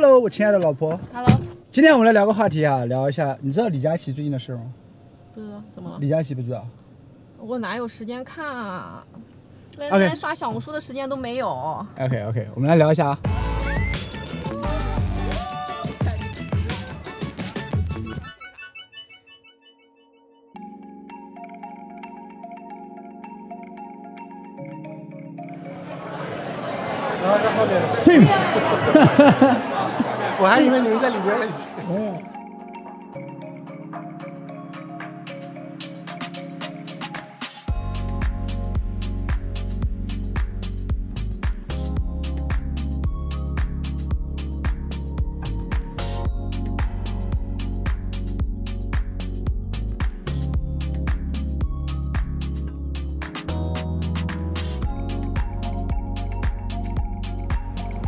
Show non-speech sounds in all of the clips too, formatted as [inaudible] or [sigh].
Hello，我亲爱的老婆。Hello。今天我们来聊个话题啊，聊一下，你知道李佳琦最近的事吗？不知道，怎么了？李佳琦不知道。我哪有时间看啊？连连刷小红书的时间都没有。OK OK，我们来聊一下啊。Team，哈哈哈。[laughs] 我还以为你们在里面了已经。嗯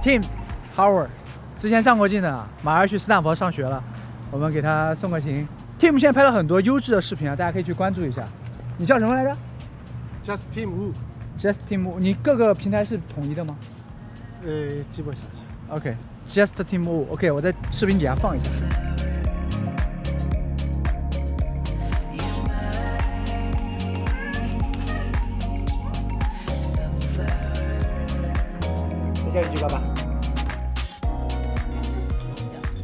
Tim, Howard. 之前上过镜的，马上去斯坦福上学了，我们给他送个行。t i m 现在拍了很多优质的视频啊，大家可以去关注一下。你叫什么来着？Just Team Wu。Just Team Wu，你各个平台是统一的吗？呃，基本上是。OK。Just Team Wu，OK，我在视频底下放一下。再叫一句爸爸。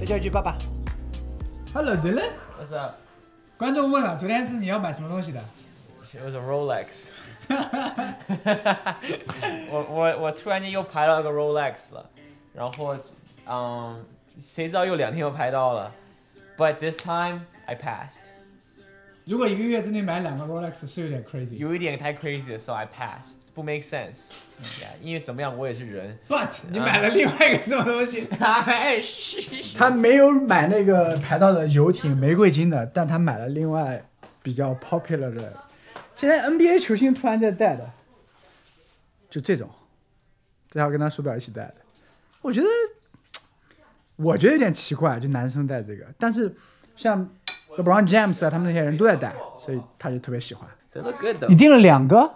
叫句爸爸。Hello, Dylan。What's up？观众问了，昨天是你要买什么东西的？It was a Rolex。我我我突然间又拍到一个 Rolex 了，然后，嗯，谁知道又两天又拍到了。But this time I passed。如果一个月之内买两个 Rolex 是有点 crazy，有一点太 crazy，s o I passed。不 make sense，因为怎么样，我也是人。But 你买了另外一个什么东西？他 [laughs] 他没有买那个排到的游艇玫瑰金的，但他买了另外比较 popular 的。现在 NBA 球星突然在戴的，就这种，这还跟他手表一起戴的。我觉得，我觉得有点奇怪，就男生戴这个。但是像 LeBron James 啊，他们那些人都在戴，所以他就特别喜欢。你定了两个？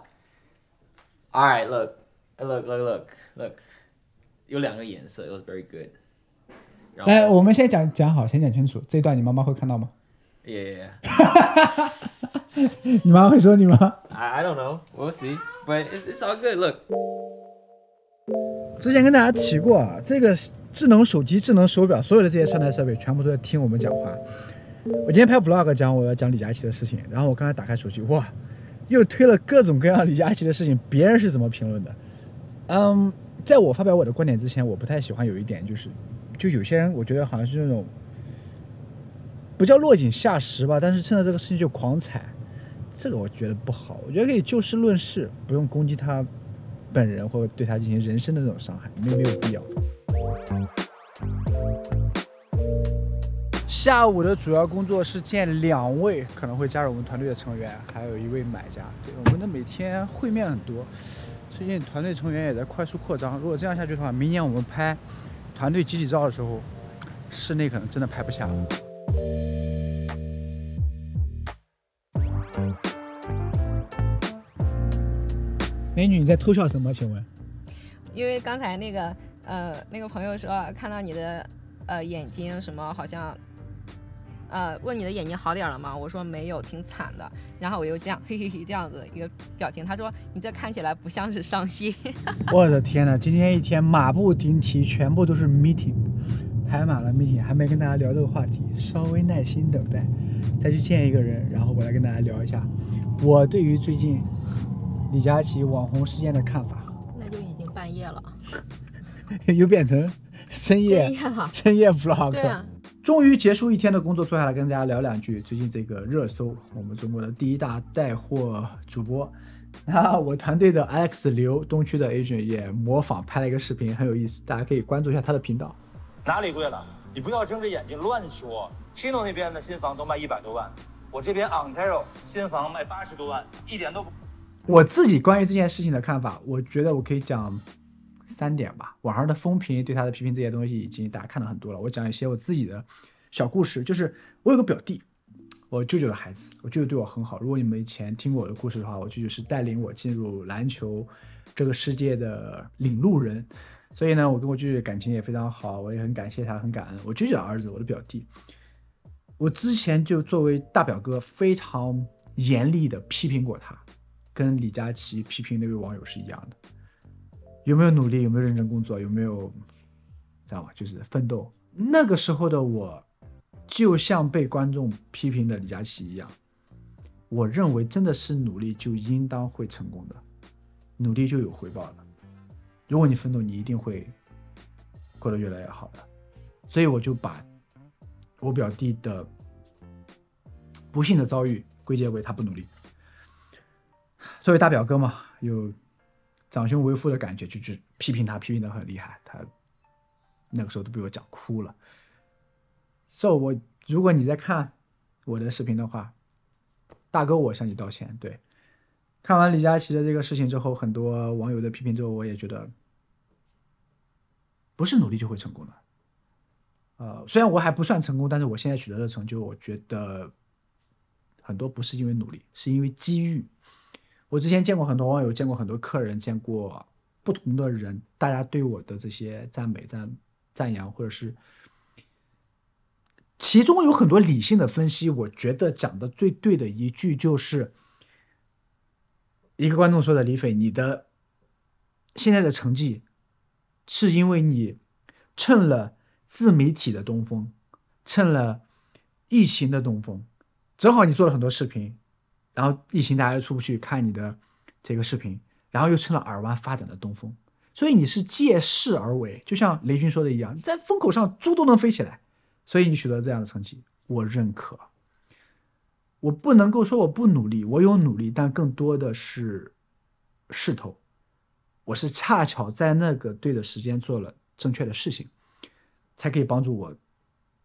All right, look, look, look, look, look. 有两个颜色，it was very good. 来，我们先讲讲好，先讲清楚。这段你妈妈会看到吗？Yeah. [laughs] 你妈妈会说你吗？I don't know, we'll see, but it's all good. Look. 之前跟大家提过，啊，这个智能手机、智能手表，所有的这些穿戴设备，全部都在听我们讲话。我今天拍 vlog，讲我要讲李佳琦的事情，然后我刚才打开手机，哇！又推了各种各样李佳琦的事情，别人是怎么评论的？嗯，在我发表我的观点之前，我不太喜欢有一点，就是就有些人，我觉得好像是那种不叫落井下石吧，但是趁着这个事情就狂踩，这个我觉得不好。我觉得可以就事论事，不用攻击他本人，或者对他进行人身的那种伤害，没没有必要。下午的主要工作是见两位可能会加入我们团队的成员，还有一位买家。对，我们的每天会面很多，最近团队成员也在快速扩张。如果这样下去的话，明年我们拍团队集体照的时候，室内可能真的拍不下了。美女，你在偷笑什么？请问？因为刚才那个呃，那个朋友说看到你的呃眼睛什么好像。呃，问你的眼睛好点了吗？我说没有，挺惨的。然后我又这样，[laughs] 嘿嘿嘿，这样子一个表情。他说你这看起来不像是伤心。[laughs] 我的天呐，今天一天马不停蹄，全部都是 meeting，排满了 meeting，还没跟大家聊这个话题。稍微耐心等待，再去见一个人，然后我来跟大家聊一下我对于最近李佳琦网红事件的看法。那就已经半夜了，[laughs] 又变成深夜深夜 vlog 对啊。终于结束一天的工作，坐下来跟大家聊两句。最近这个热搜，我们中国的第一大带货主播，那 [laughs] 我团队的 Alex 刘东区的 Agent 也模仿拍了一个视频，很有意思，大家可以关注一下他的频道。哪里贵了？你不要睁着眼睛乱说。Chino 那边的新房都卖一百多万，我这边 Ontario 新房卖八十多万，一点都不。我自己关于这件事情的看法，我觉得我可以讲。三点吧，网上的风评对他的批评这些东西已经大家看了很多了。我讲一些我自己的小故事，就是我有个表弟，我舅舅的孩子。我舅舅对我很好，如果你们以前听过我的故事的话，我舅舅是带领我进入篮球这个世界的领路人。所以呢，我跟我舅舅感情也非常好，我也很感谢他，很感恩。我舅舅的儿子，我的表弟，我之前就作为大表哥非常严厉地批评过他，跟李佳琦批评那位网友是一样的。有没有努力？有没有认真工作？有没有知道吗？就是奋斗。那个时候的我，就像被观众批评的李佳琦一样，我认为真的是努力就应当会成功的，努力就有回报了。如果你奋斗，你一定会过得越来越好的。所以我就把我表弟的不幸的遭遇归结为他不努力。作为大表哥嘛，有。长兄为父的感觉，就去批评他，批评的很厉害。他那个时候都被我讲哭了。所以，我如果你在看我的视频的话，大哥，我向你道歉。对，看完李佳琦的这个事情之后，很多网友的批评之后，我也觉得不是努力就会成功的。呃，虽然我还不算成功，但是我现在取得的成就，我觉得很多不是因为努力，是因为机遇。我之前见过很多网友，见过很多客人，见过不同的人。大家对我的这些赞美、赞赞扬，或者是其中有很多理性的分析。我觉得讲的最对的一句，就是一个观众说的：“李斐，你的现在的成绩是因为你趁了自媒体的东风，趁了疫情的东风，正好你做了很多视频。”然后疫情大家又出不去看你的这个视频，然后又趁了耳湾发展的东风，所以你是借势而为，就像雷军说的一样，在风口上猪都能飞起来，所以你取得这样的成绩，我认可。我不能够说我不努力，我有努力，但更多的是势头，我是恰巧在那个对的时间做了正确的事情，才可以帮助我，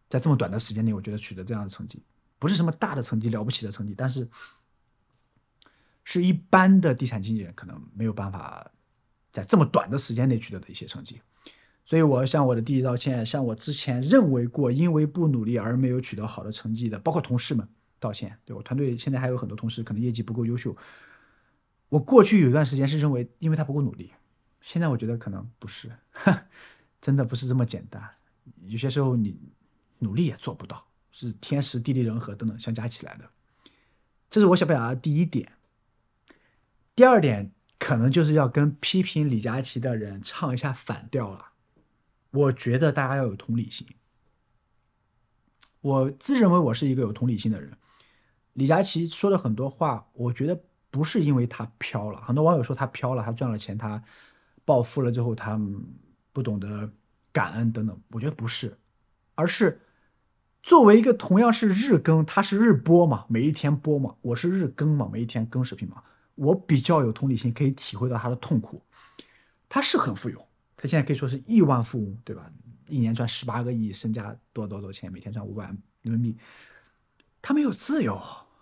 在这么短的时间内，我觉得取得这样的成绩，不是什么大的成绩，了不起的成绩，但是。是一般的地产经纪人可能没有办法在这么短的时间内取得的一些成绩，所以我向我的弟弟道歉，向我之前认为过因为不努力而没有取得好的成绩的，包括同事们道歉。对我团队现在还有很多同事可能业绩不够优秀，我过去有一段时间是认为因为他不够努力，现在我觉得可能不是，[laughs] 真的不是这么简单。有些时候你努力也做不到，是天时地利人和等等相加起来的。这是我想表达的第一点。第二点，可能就是要跟批评李佳琦的人唱一下反调了。我觉得大家要有同理心。我自认为我是一个有同理心的人。李佳琦说的很多话，我觉得不是因为他飘了。很多网友说他飘了，他赚了钱，他暴富了之后，他不懂得感恩等等。我觉得不是，而是作为一个同样是日更，他是日播嘛，每一天播嘛，我是日更嘛，每一天更视频嘛。我比较有同理心，可以体会到他的痛苦。他是很富有，他现在可以说是亿万富翁，对吧？一年赚十八个亿，身家多、多、多钱，每天赚五百万人民币。他没有自由，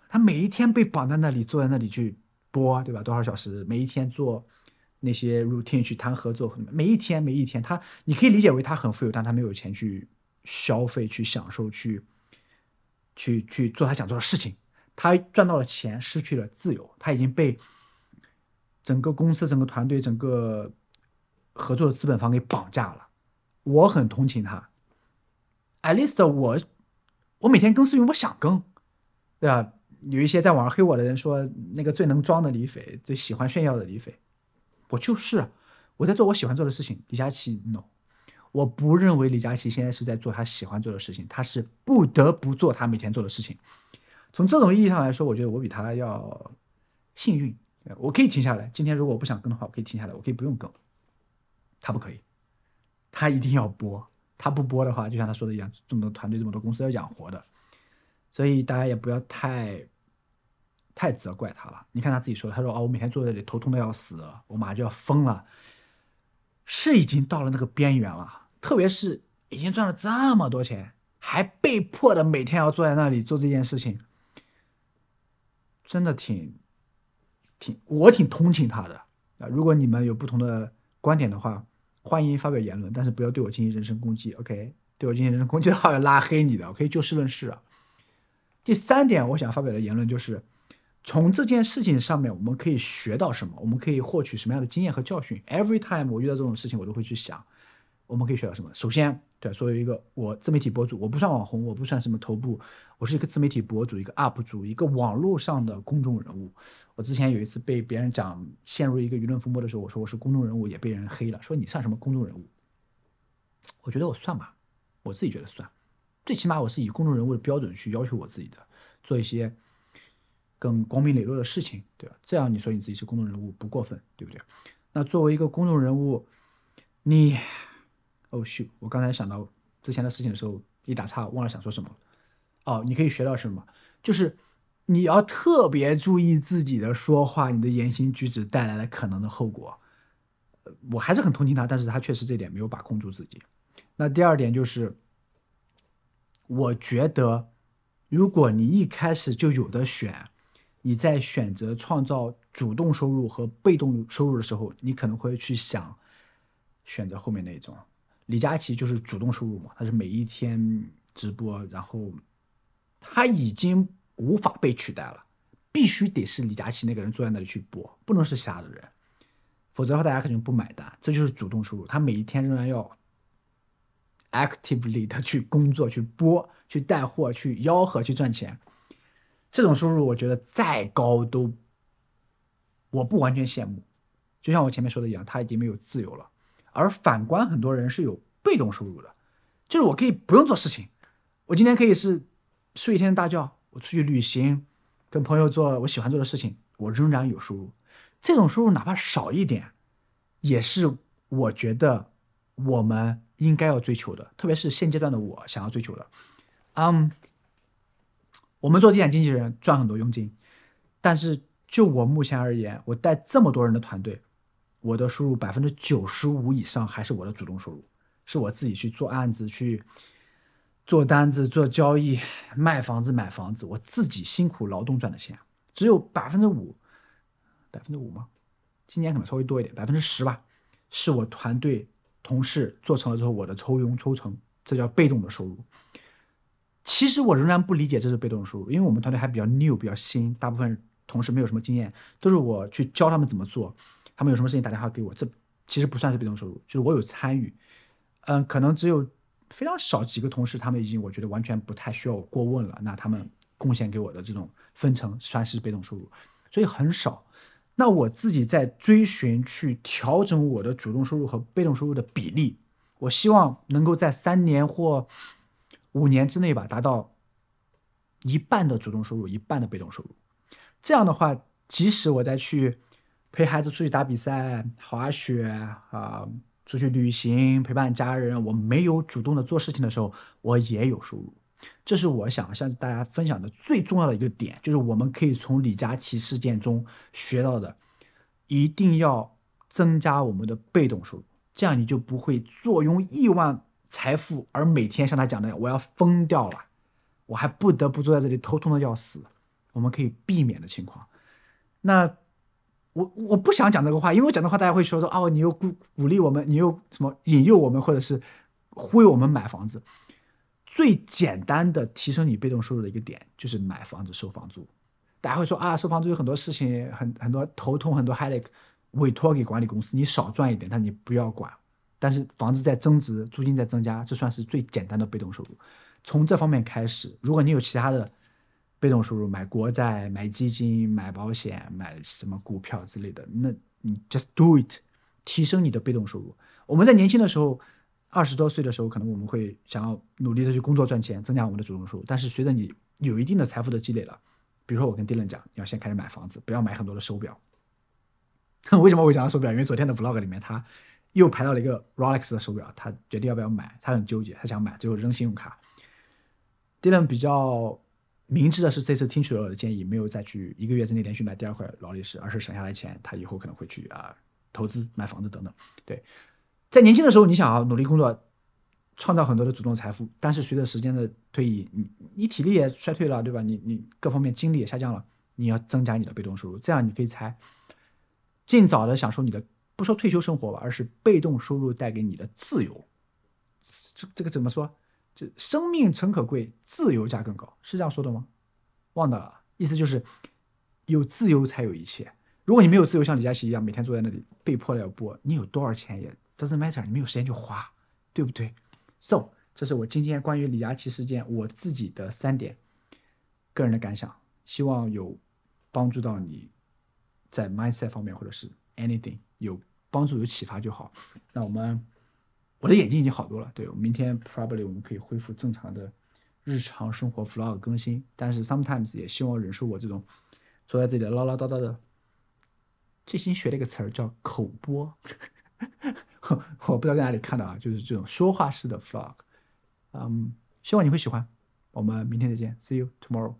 他每一天被绑在那里，坐在那里去播，对吧？多少小时？每一天做那些 routine 去谈合作，每一天、每一天，他你可以理解为他很富有，但他没有钱去消费、去享受、去去去做他想做的事情。他赚到了钱，失去了自由。他已经被整个公司、整个团队、整个合作的资本方给绑架了。我很同情他。At least 我，我每天更视频，我想更，对吧？有一些在网上黑我的人说，那个最能装的李斐，最喜欢炫耀的李斐，我就是我在做我喜欢做的事情。李佳琦，no，我不认为李佳琦现在是在做他喜欢做的事情，他是不得不做他每天做的事情。从这种意义上来说，我觉得我比他要幸运。我可以停下来，今天如果我不想跟的话，我可以停下来，我可以不用跟。他不可以，他一定要播。他不播的话，就像他说的一样，这么多团队、这么多公司要养活的，所以大家也不要太、太责怪他了。你看他自己说的，他说：“啊，我每天坐在这里，头痛的要死，我马上就要疯了。”是已经到了那个边缘了，特别是已经赚了这么多钱，还被迫的每天要坐在那里做这件事情。真的挺，挺我挺同情他的啊。如果你们有不同的观点的话，欢迎发表言论，但是不要对我进行人身攻击，OK？对我进行人身攻击的话，要拉黑你的。我可以就事论事啊。第三点，我想发表的言论就是，从这件事情上面，我们可以学到什么？我们可以获取什么样的经验和教训？Every time 我遇到这种事情，我都会去想。我们可以学到什么？首先，对，作为一个我自媒体博主，我不算网红，我不算什么头部，我是一个自媒体博主，一个 UP 主，一个网络上的公众人物。我之前有一次被别人讲陷入一个舆论风波的时候，我说我是公众人物，也被人黑了，说你算什么公众人物？我觉得我算吧，我自己觉得算，最起码我是以公众人物的标准去要求我自己的，做一些更光明磊落的事情，对吧？这样你说你自己是公众人物不过分，对不对？那作为一个公众人物，你。哦，秀！我刚才想到之前的事情的时候，一打岔忘了想说什么哦，你可以学到什么？就是你要特别注意自己的说话，你的言行举止带来的可能的后果。我还是很同情他，但是他确实这点没有把控住自己。那第二点就是，我觉得如果你一开始就有的选，你在选择创造主动收入和被动收入的时候，你可能会去想选择后面那一种。李佳琦就是主动收入嘛，他是每一天直播，然后他已经无法被取代了，必须得是李佳琦那个人坐在那里去播，不能是其他的人，否则的话大家肯定不买单。这就是主动收入，他每一天仍然要 actively 的去工作、去播、去带货、去吆喝、去赚钱。这种收入我觉得再高都我不完全羡慕，就像我前面说的一样，他已经没有自由了。而反观很多人是有被动收入的，就是我可以不用做事情，我今天可以是睡一天大觉，我出去旅行，跟朋友做我喜欢做的事情，我仍然有收入。这种收入哪怕少一点，也是我觉得我们应该要追求的，特别是现阶段的我想要追求的。嗯，我们做地产经纪人赚很多佣金，但是就我目前而言，我带这么多人的团队。我的收入百分之九十五以上还是我的主动收入，是我自己去做案子、去做单子、做交易、卖房子、买房子，我自己辛苦劳动赚的钱。只有百分之五，百分之五吗？今年可能稍微多一点，百分之十吧，是我团队同事做成了之后我的抽佣抽成，这叫被动的收入。其实我仍然不理解这是被动收入，因为我们团队还比较 new 比较新，大部分同事没有什么经验，都是我去教他们怎么做。他们有什么事情打电话给我，这其实不算是被动收入，就是我有参与。嗯，可能只有非常少几个同事，他们已经我觉得完全不太需要我过问了。那他们贡献给我的这种分成算是被动收入，所以很少。那我自己在追寻去调整我的主动收入和被动收入的比例，我希望能够在三年或五年之内吧，达到一半的主动收入，一半的被动收入。这样的话，即使我再去。陪孩子出去打比赛、滑雪啊，出去旅行、陪伴家人。我没有主动的做事情的时候，我也有收入。这是我想向大家分享的最重要的一个点，就是我们可以从李佳琦事件中学到的，一定要增加我们的被动收入，这样你就不会坐拥亿万财富而每天像他讲的，我要疯掉了，我还不得不坐在这里头痛的要死。我们可以避免的情况。那。我我不想讲这个话，因为我讲的话，大家会说说哦，你又鼓鼓励我们，你又什么引诱我们，或者是忽悠我们买房子。最简单的提升你被动收入的一个点就是买房子收房租，大家会说啊，收房租有很多事情，很很多头痛，很多 high 的，委托给管理公司，你少赚一点，但你不要管。但是房子在增值，租金在增加，这算是最简单的被动收入。从这方面开始，如果你有其他的。被动收入，买国债、买基金、买保险、买什么股票之类的。那你 just do it，提升你的被动收入。我们在年轻的时候，二十多岁的时候，可能我们会想要努力的去工作赚钱，增加我们的主动收入。但是随着你有一定的财富的积累了，比如说我跟 Dylan 讲，你要先开始买房子，不要买很多的手表。[laughs] 为什么我会讲手表？因为昨天的 vlog 里面，他又排到了一个 Rolex 的手表，他决定要不要买，他很纠结，他想买，最后扔信用卡。Dylan 比较。明知道是这次听取了我的建议，没有再去一个月之内连续买第二块劳力士，而是省下来钱，他以后可能会去啊投资、买房子等等。对，在年轻的时候，你想啊，努力工作，创造很多的主动财富，但是随着时间的推移，你你体力也衰退了，对吧？你你各方面精力也下降了，你要增加你的被动收入，这样你可以才尽早的享受你的，不说退休生活吧，而是被动收入带给你的自由。这这个怎么说？就生命诚可贵，自由价更高，是这样说的吗？忘掉了，意思就是有自由才有一切。如果你没有自由，像李佳琦一样每天坐在那里被迫要播，你有多少钱也 doesn't matter，你没有时间就花，对不对？So，这是我今天关于李佳琦事件我自己的三点个人的感想，希望有帮助到你在 mindset 方面或者是 anything 有帮助有启发就好。那我们。我的眼睛已经好多了，对我明天 probably 我们可以恢复正常的日常生活 vlog 更新，但是 sometimes 也希望忍受我这种坐在这里唠唠叨叨的。最新学了一个词儿叫口播，[laughs] 我不知道在哪里看到啊，就是这种说话式的 vlog，嗯，希望你会喜欢，我们明天再见，see you tomorrow。